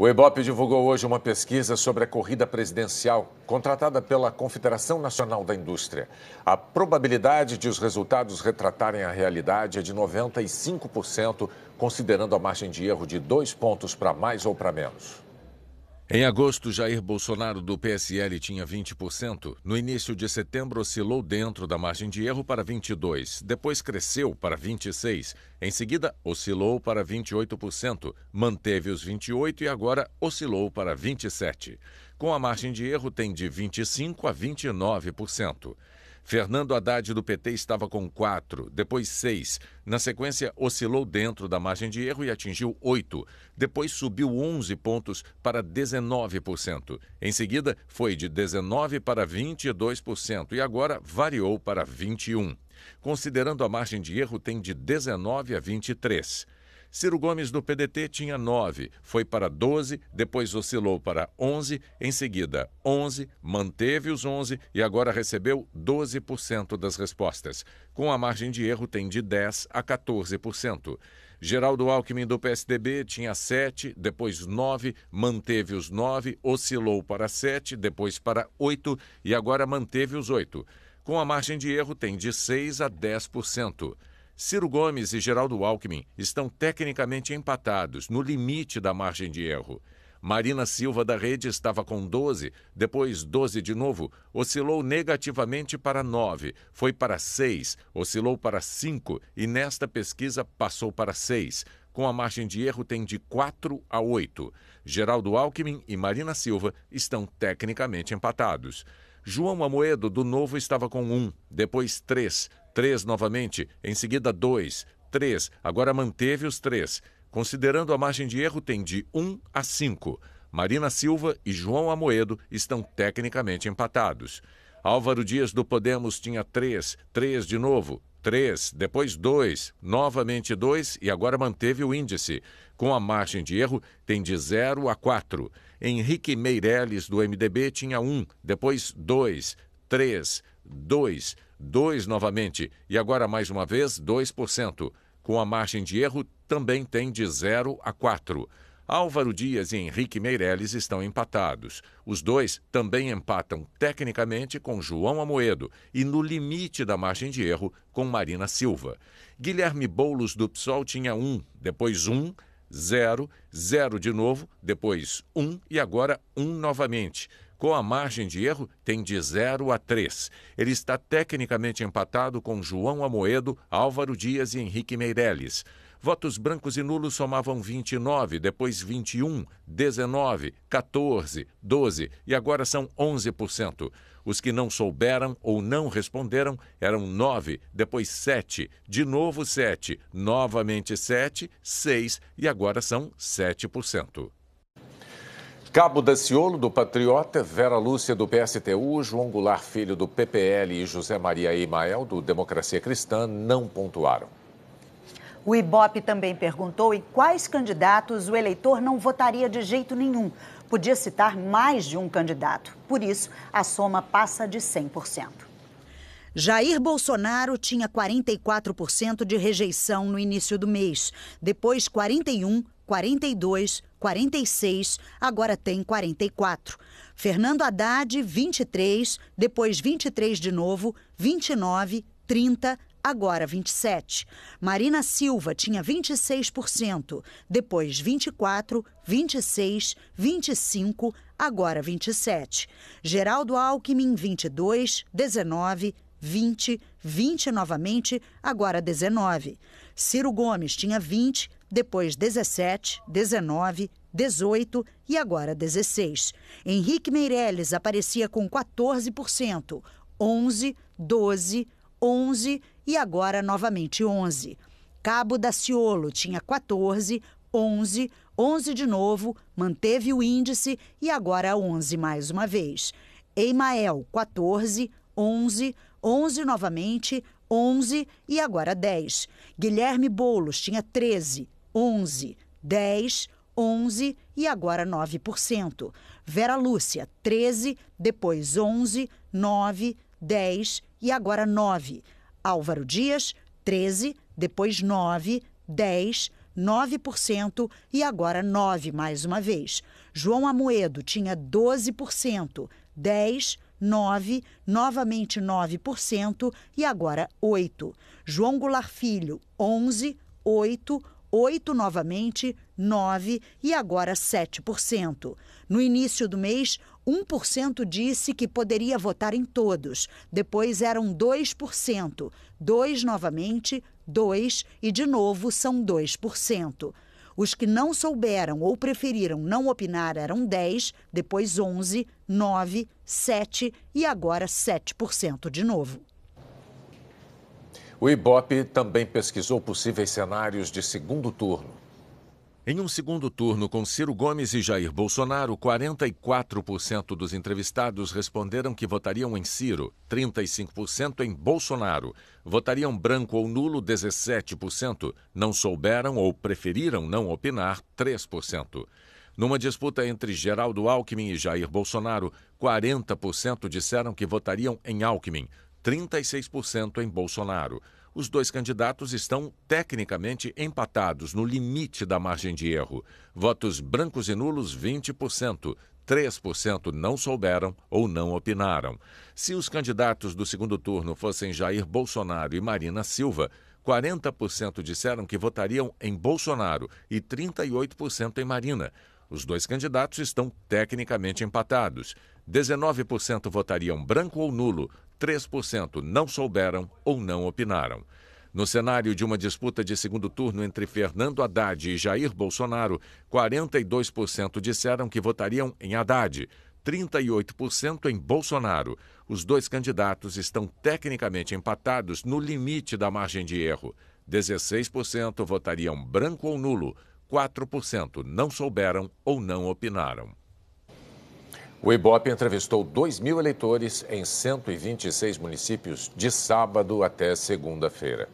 O Ibope divulgou hoje uma pesquisa sobre a corrida presidencial contratada pela Confederação Nacional da Indústria. A probabilidade de os resultados retratarem a realidade é de 95%, considerando a margem de erro de dois pontos para mais ou para menos. Em agosto, Jair Bolsonaro do PSL tinha 20%. No início de setembro, oscilou dentro da margem de erro para 22%, depois cresceu para 26%, em seguida, oscilou para 28%, manteve os 28% e agora oscilou para 27%. Com a margem de erro, tem de 25% a 29%. Fernando Haddad do PT estava com 4, depois 6. Na sequência, oscilou dentro da margem de erro e atingiu 8. Depois subiu 11 pontos para 19%. Em seguida, foi de 19 para 22% e agora variou para 21. Considerando a margem de erro, tem de 19 a 23. Ciro Gomes, do PDT, tinha 9, foi para 12, depois oscilou para 11, em seguida 11, manteve os 11 e agora recebeu 12% das respostas. Com a margem de erro, tem de 10 a 14%. Geraldo Alckmin do PSDB tinha 7, depois 9, manteve os 9, oscilou para 7, depois para 8 e agora manteve os 8. Com a margem de erro, tem de 6 a 10%. Ciro Gomes e Geraldo Alckmin estão tecnicamente empatados, no limite da margem de erro. Marina Silva da Rede estava com 12, depois 12 de novo, oscilou negativamente para 9, foi para 6, oscilou para 5 e nesta pesquisa passou para 6. Com a margem de erro tem de 4 a 8. Geraldo Alckmin e Marina Silva estão tecnicamente empatados. João Amoedo do Novo estava com 1, depois 3, Três novamente, em seguida dois, três, agora manteve os três. Considerando a margem de erro, tem de 1 a 5. Marina Silva e João Amoedo estão tecnicamente empatados. Álvaro Dias do Podemos tinha 3, 3 de novo, 3, depois 2, novamente 2 e agora manteve o índice. Com a margem de erro, tem de 0 a 4. Henrique Meirelles do MDB tinha 1, depois 2, 3, 2. 2 novamente e agora mais uma vez 2%, com a margem de erro também tem de 0 a 4. Álvaro Dias e Henrique Meirelles estão empatados. Os dois também empatam tecnicamente com João Amoedo e no limite da margem de erro com Marina Silva. Guilherme Boulos do PSOL tinha 1, um, depois 1, 0, 0 de novo, depois 1 um, e agora 1 um novamente com a margem de erro, tem de 0 a 3. Ele está tecnicamente empatado com João Amoedo, Álvaro Dias e Henrique Meirelles. Votos brancos e nulos somavam 29, depois 21, 19, 14, 12 e agora são 11%. Os que não souberam ou não responderam eram 9, depois 7, de novo 7, novamente 7, 6 e agora são 7%. Cabo Daciolo, do Patriota, Vera Lúcia, do PSTU, João Goulart Filho, do PPL e José Maria Imael, do Democracia Cristã, não pontuaram. O IBOP também perguntou em quais candidatos o eleitor não votaria de jeito nenhum. Podia citar mais de um candidato. Por isso, a soma passa de 100%. Jair Bolsonaro tinha 44% de rejeição no início do mês, depois 41, 42, 46, agora tem 44. Fernando Haddad, 23, depois 23 de novo, 29, 30, agora 27. Marina Silva tinha 26%, depois 24, 26, 25, agora 27. Geraldo Alckmin, 22, 19, 20, 20 novamente, agora 19. Ciro Gomes tinha 20, depois 17, 19, 18 e agora 16. Henrique Meirelles aparecia com 14%, 11, 12, 11 e agora novamente 11. Cabo Daciolo tinha 14, 11, 11 de novo, manteve o índice e agora 11 mais uma vez. Eimael, 14, 11, 11 novamente, 11 e agora 10. Guilherme Boulos tinha 13, 11, 10, 11 e agora 9%. Vera Lúcia, 13, depois 11, 9, 10 e agora 9. Álvaro Dias, 13, depois 9, 10, 9% e agora 9 mais uma vez. João Amoedo tinha 12%, 10, 9, novamente 9% e agora 8. João Goulart Filho, 11, 8, 8 novamente, 9 e agora 7%. No início do mês, 1% disse que poderia votar em todos. Depois eram 2%, 2 novamente, 2 e de novo são 2%. Os que não souberam ou preferiram não opinar eram 10, depois 11, 9, 7 e agora 7% de novo. O IBOP também pesquisou possíveis cenários de segundo turno. Em um segundo turno com Ciro Gomes e Jair Bolsonaro, 44% dos entrevistados responderam que votariam em Ciro, 35% em Bolsonaro. Votariam branco ou nulo, 17%. Não souberam ou preferiram não opinar, 3%. Numa disputa entre Geraldo Alckmin e Jair Bolsonaro, 40% disseram que votariam em Alckmin, 36% em Bolsonaro. Os dois candidatos estão tecnicamente empatados no limite da margem de erro. Votos brancos e nulos, 20%. 3% não souberam ou não opinaram. Se os candidatos do segundo turno fossem Jair Bolsonaro e Marina Silva, 40% disseram que votariam em Bolsonaro e 38% em Marina. Os dois candidatos estão tecnicamente empatados. 19% votariam branco ou nulo, 3% não souberam ou não opinaram. No cenário de uma disputa de segundo turno entre Fernando Haddad e Jair Bolsonaro, 42% disseram que votariam em Haddad, 38% em Bolsonaro. Os dois candidatos estão tecnicamente empatados no limite da margem de erro. 16% votariam branco ou nulo, 4% não souberam ou não opinaram. O IBOP entrevistou 2 mil eleitores em 126 municípios de sábado até segunda-feira.